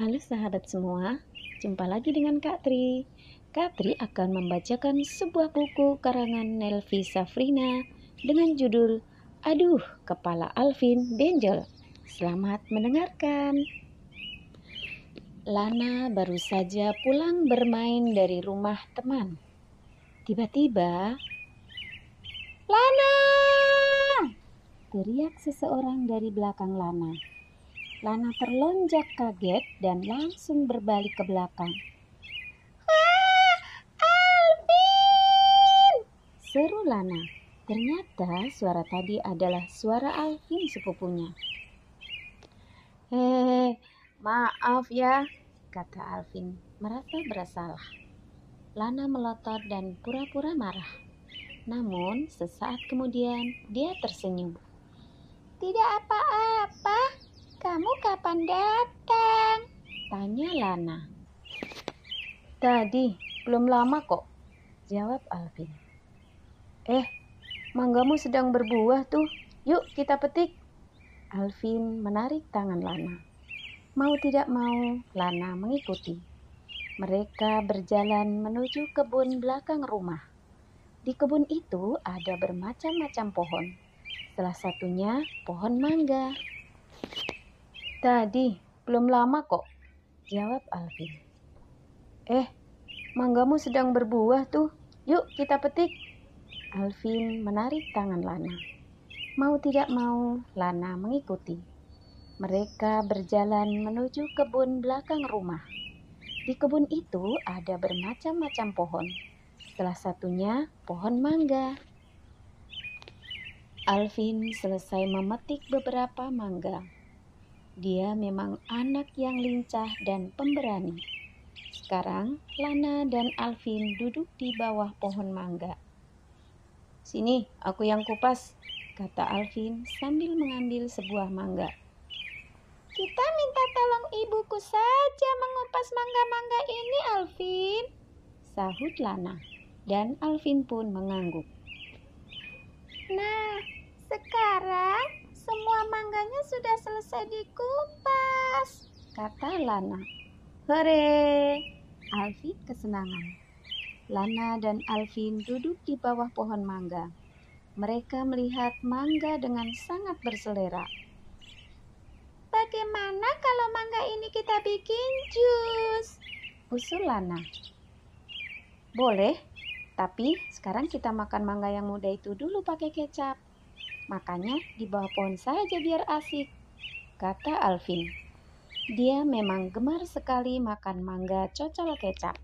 Halo sahabat semua, jumpa lagi dengan Kak Tri. Kak Tri akan membacakan sebuah buku karangan Nelvi Safrina dengan judul Aduh, Kepala Alvin Benjol. Selamat mendengarkan. Lana baru saja pulang bermain dari rumah teman. Tiba-tiba, "Lana!" teriak seseorang dari belakang Lana. Lana terlonjak kaget dan langsung berbalik ke belakang. Ah, Alvin! Seru Lana. Ternyata suara tadi adalah suara Alvin sepupunya. Hehehe, maaf ya, kata Alvin merasa bersalah. Lana melotot dan pura-pura marah. Namun sesaat kemudian dia tersenyum. Tidak apa-apa, kamu kapan datang? Tanya Lana. Tadi, belum lama kok. Jawab Alvin. Eh, manggamu sedang berbuah tuh. Yuk kita petik. Alvin menarik tangan Lana. Mau tidak mau, Lana mengikuti. Mereka berjalan menuju kebun belakang rumah. Di kebun itu ada bermacam-macam pohon. Salah satunya pohon mangga. Tadi, belum lama kok, jawab Alvin. Eh, manggamu sedang berbuah tuh. Yuk kita petik. Alvin menarik tangan Lana. Mau tidak mau, Lana mengikuti. Mereka berjalan menuju kebun belakang rumah. Di kebun itu ada bermacam-macam pohon. Salah satunya pohon mangga. Alvin selesai memetik beberapa mangga. Dia memang anak yang lincah dan pemberani. Sekarang, Lana dan Alvin duduk di bawah pohon mangga. Sini, aku yang kupas, kata Alvin sambil mengambil sebuah mangga. Kita minta tolong ibuku saja mengupas mangga-mangga ini, Alvin. Sahut Lana, dan Alvin pun mengangguk. Nah, sekarang semua mangganya sudah selesai dikupas, kata Lana. Hore! Alvin kesenangan. Lana dan Alvin duduk di bawah pohon mangga. Mereka melihat mangga dengan sangat berselera. Bagaimana kalau mangga ini kita bikin jus? Usul Lana. Boleh, tapi sekarang kita makan mangga yang muda itu dulu pakai kecap. Makanya di bawah pohon saja biar asik, kata Alvin. Dia memang gemar sekali makan mangga cocol kecap.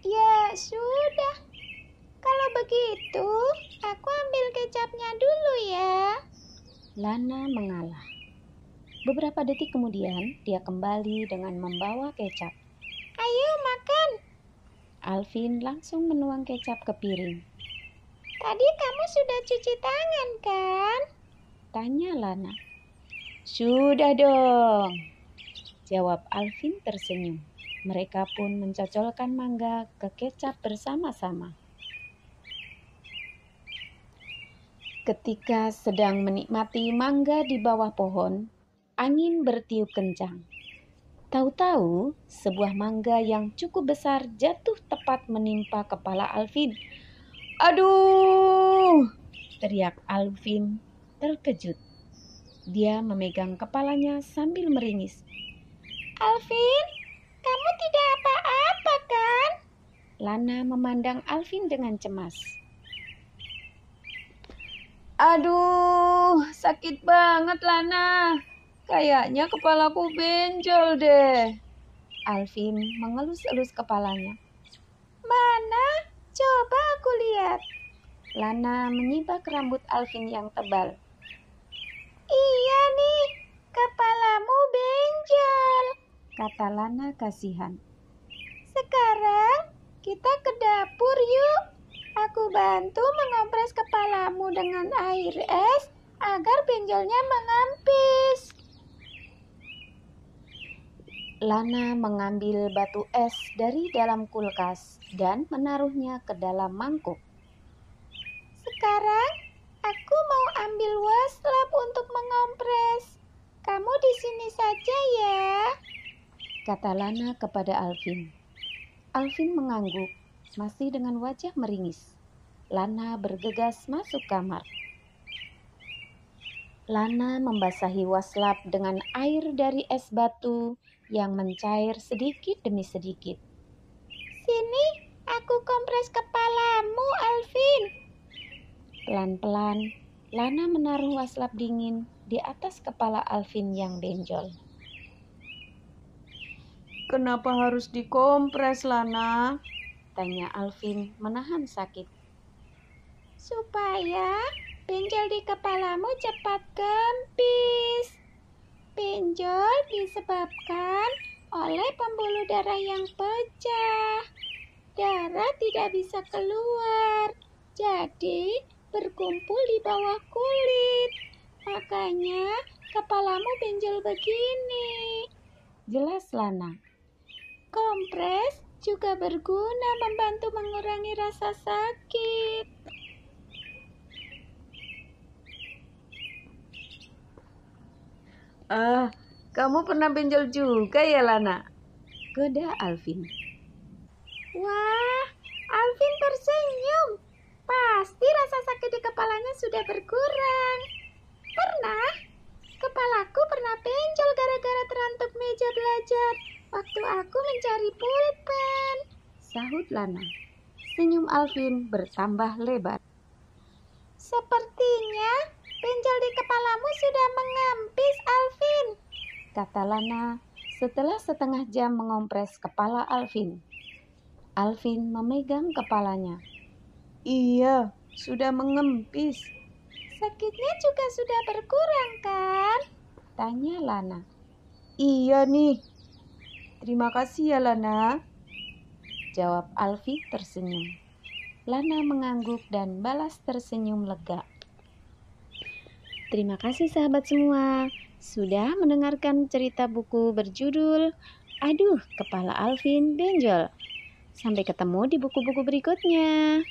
Ya, sudah. Kalau begitu, aku ambil kecapnya dulu ya. Lana mengalah. Beberapa detik kemudian, dia kembali dengan membawa kecap. Ayo makan. Alvin langsung menuang kecap ke piring. Tadi kamu sudah cuci tangan kan? Tanya Lana. Sudah dong. Jawab Alvin tersenyum. Mereka pun mencocolkan mangga ke kecap bersama-sama. Ketika sedang menikmati mangga di bawah pohon, angin bertiup kencang. Tahu-tahu, sebuah mangga yang cukup besar jatuh tepat menimpa kepala Alvin. "Aduh!" teriak Alvin terkejut. Dia memegang kepalanya sambil meringis. "Alvin, kamu tidak apa-apa kan?" Lana memandang Alvin dengan cemas. "Aduh, sakit banget, Lana!" Kayaknya kepalaku benjol deh. Alvin mengelus-elus kepalanya. Mana? Coba aku lihat. Lana menyibak rambut Alvin yang tebal. Iya nih, kepalamu benjol, kata Lana kasihan. Sekarang kita ke dapur yuk. Aku bantu mengompres kepalamu dengan air es agar benjolnya mengampis. Lana mengambil batu es dari dalam kulkas dan menaruhnya ke dalam mangkuk. Sekarang aku mau ambil waslap untuk mengompres. Kamu di sini saja ya, kata Lana kepada Alvin. Alvin mengangguk, masih dengan wajah meringis. Lana bergegas masuk kamar. Lana membasahi waslap dengan air dari es batu yang mencair sedikit demi sedikit. Sini, aku kompres kepalamu, Alvin. Pelan-pelan, Lana menaruh waslap dingin di atas kepala Alvin yang benjol. Kenapa harus dikompres, Lana? Tanya Alvin menahan sakit. Supaya benjol di kepalamu cepat kempis. Benjol disebabkan oleh pembuluh darah yang pecah. Darah tidak bisa keluar, jadi berkumpul di bawah kulit. Makanya kepalamu benjol begini. Jelas, Lana. Kompres juga berguna membantu mengurangi rasa sakit. Ah, kamu pernah benjol juga ya, Lana? Goda Alvin. Wah, Alvin tersenyum. Pasti rasa sakit di kepalanya sudah berkurang. Pernah? Kepalaku pernah benjol gara-gara terantuk meja belajar waktu aku mencari pulpen. Sahut Lana. Senyum Alvin bertambah lebar. Sepertinya Pincel di kepalamu sudah mengempis, Alvin, kata Lana setelah setengah jam mengompres kepala Alvin. Alvin memegang kepalanya. Iya, sudah mengempis. Sakitnya juga sudah berkurang kan? Tanya Lana. Iya nih. Terima kasih ya Lana. Jawab Alvin tersenyum. Lana mengangguk dan balas tersenyum lega. Terima kasih sahabat semua sudah mendengarkan cerita buku berjudul Aduh Kepala Alvin Benjol. Sampai ketemu di buku-buku berikutnya.